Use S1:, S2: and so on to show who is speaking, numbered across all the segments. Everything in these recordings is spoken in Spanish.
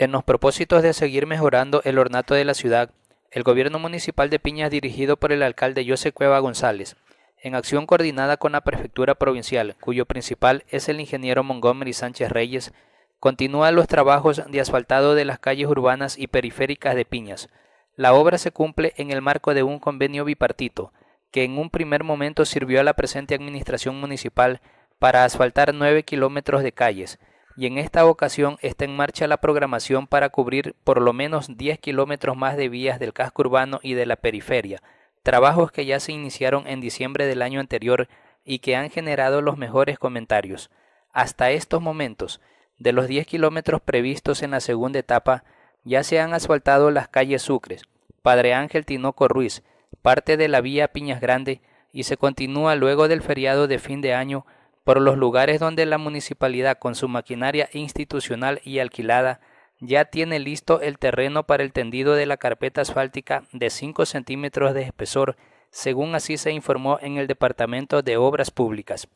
S1: En los propósitos de seguir mejorando el ornato de la ciudad, el gobierno municipal de Piñas dirigido por el alcalde José Cueva González, en acción coordinada con la prefectura provincial, cuyo principal es el ingeniero Montgomery Sánchez Reyes, continúa los trabajos de asfaltado de las calles urbanas y periféricas de Piñas. La obra se cumple en el marco de un convenio bipartito, que en un primer momento sirvió a la presente administración municipal para asfaltar nueve kilómetros de calles, y en esta ocasión está en marcha la programación para cubrir por lo menos 10 kilómetros más de vías del casco urbano y de la periferia, trabajos que ya se iniciaron en diciembre del año anterior y que han generado los mejores comentarios. Hasta estos momentos, de los 10 kilómetros previstos en la segunda etapa, ya se han asfaltado las calles Sucres, Padre Ángel Tinoco Ruiz, parte de la vía Piñas Grande y se continúa luego del feriado de fin de año por los lugares donde la municipalidad con su maquinaria institucional y alquilada ya tiene listo el terreno para el tendido de la carpeta asfáltica de 5 centímetros de espesor, según así se informó en el Departamento de Obras Públicas.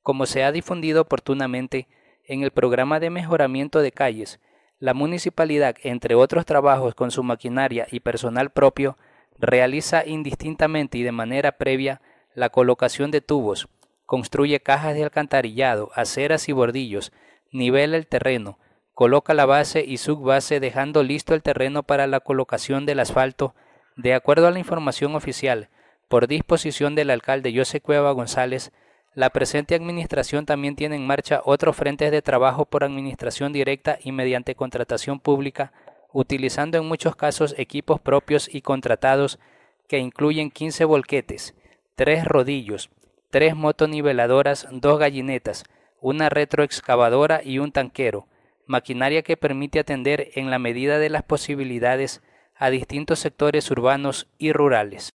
S1: Como se ha difundido oportunamente en el programa de mejoramiento de calles, la municipalidad, entre otros trabajos con su maquinaria y personal propio, realiza indistintamente y de manera previa la colocación de tubos, construye cajas de alcantarillado, aceras y bordillos, nivela el terreno, coloca la base y subbase dejando listo el terreno para la colocación del asfalto, de acuerdo a la información oficial, por disposición del alcalde José Cueva González, la presente administración también tiene en marcha otros frentes de trabajo por administración directa y mediante contratación pública, utilizando en muchos casos equipos propios y contratados que incluyen 15 volquetes, 3 rodillos, tres motoniveladoras, dos gallinetas, una retroexcavadora y un tanquero, maquinaria que permite atender en la medida de las posibilidades a distintos sectores urbanos y rurales.